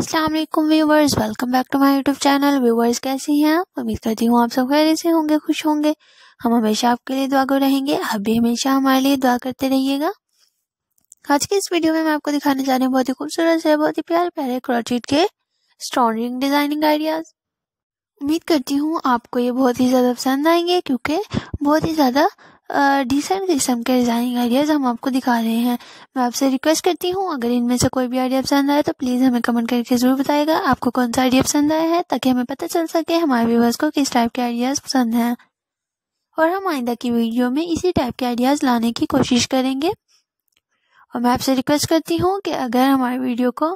अस्सलाम वालेकुम viewers welcome back to my YouTube channel viewers कैसे हैं आप उम्मीद करती हूँ आप सब खैर से होंगे खुश होंगे हम हमेशा आपके लिए दुआ कर रहेंगे आप भी हमेशा हमारे लिए दुआ करते रहिएगा आज के इस वीडियो में मैं आपको दिखाने जा रही हूँ बहुत ही खूबसूरत से बहुत ही प्यार प्यारे क्रोचेट के स्टोनिंग डिज़ाइनिंग आइडियाज़ उम्मीद करती हूँ आपको ये बहुत ही ज़्यादा पसंद आएंगे क्योंकि बहुत ही ज़्यादा डिसेंट किस्म के डिज़ाइनिंग आइडियाज़ हम आपको दिखा रहे हैं मैं आपसे रिक्वेस्ट करती हूँ अगर इनमें से कोई भी आइडिया पसंद आया तो प्लीज़ हमें कमेंट करके ज़रूर बताएगा आपको कौन सा आइडिया पसंद आया है ताकि हमें पता चल सके हमारे व्यूवर्स को किस टाइप के आइडियाज़ पसंद हैं और हम आइंदा की वीडियो में इसी टाइप के आइडियाज़ लाने की कोशिश करेंगे और मैं आपसे रिक्वेस्ट करती हूँ कि अगर हमारे वीडियो को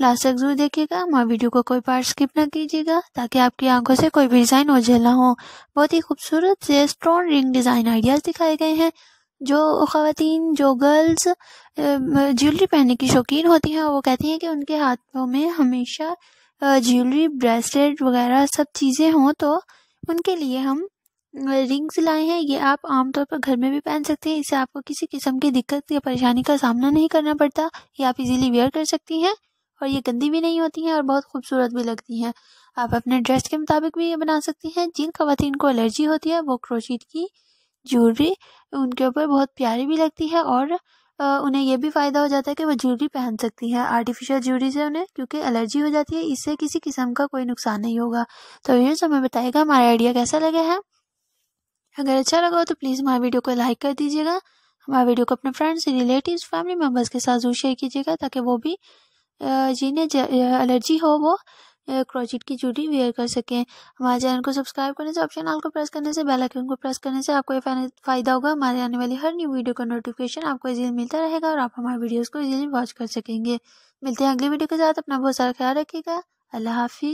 लास्ट तक जरूर देखिएगा हमारे वीडियो को कोई पार्ट स्किप ना कीजिएगा ताकि आपकी आंखों से कोई भी डिज़ाइन ओझेला हो बहुत ही खूबसूरत से स्ट्रॉन्ग रिंग डिज़ाइन आइडियाज़ दिखाए गए हैं जो खातन जो गर्ल्स ज्वेलरी पहनने की शौकीन होती हैं वो कहती हैं कि उनके हाथों में हमेशा ज्वेलरी ब्रेसलेट वगैरह सब चीज़ें हों तो उनके लिए हम रिंग्स लाए हैं ये आप आमतौर पर घर में भी पहन सकते हैं इससे आपको किसी किस्म की दिक्कत या परेशानी का सामना नहीं करना पड़ता ये आप इजीली वेयर कर सकती हैं और ये गंदी भी नहीं होती हैं और बहुत खूबसूरत भी लगती हैं आप अपने ड्रेस के मुताबिक भी ये बना सकती हैं जिन खातन को एलर्जी होती है वो क्रोशीट की ज्वेलरी उनके ऊपर बहुत प्यारी भी लगती है और उन्हें यह भी फ़ायदा हो जाता है कि वो ज्वेलरी पहन सकती हैं आर्टिफिशियल ज्वेलरी से उन्हें क्योंकि एलर्जी हो जाती है इससे किसी किस्म का कोई नुकसान नहीं होगा तो ये हमें बताएगा हमारा आइडिया कैसा लगा है अगर अच्छा लगा हो तो प्लीज़ हमारे वीडियो को लाइक कर दीजिएगा हमारे वीडियो को अपने फ्रेंड्स रिलेटिव फैमिली मेम्बर्स के साथ जरूर शेयर कीजिएगा ताकि वो भी जिन्हें एलर्जी हो वो क्रोचिट की जूटी वेयर कर सकें हमारे चैनल को सब्सक्राइब करने से ऑप्शन आल को प्रेस करने से बेल आइकन को प्रेस करने से आपको ये फ़ायदा होगा हमारे आने वाली हर न्यू वीडियो का नोटिफिकेशन आपको इजीली मिलता रहेगा और आप हमारे वीडियोस को इजीली वॉच कर सकेंगे मिलते हैं अगली वीडियो के साथ अपना बहुत सारा ख्याल रखिएगा अल्लाह हाफिज़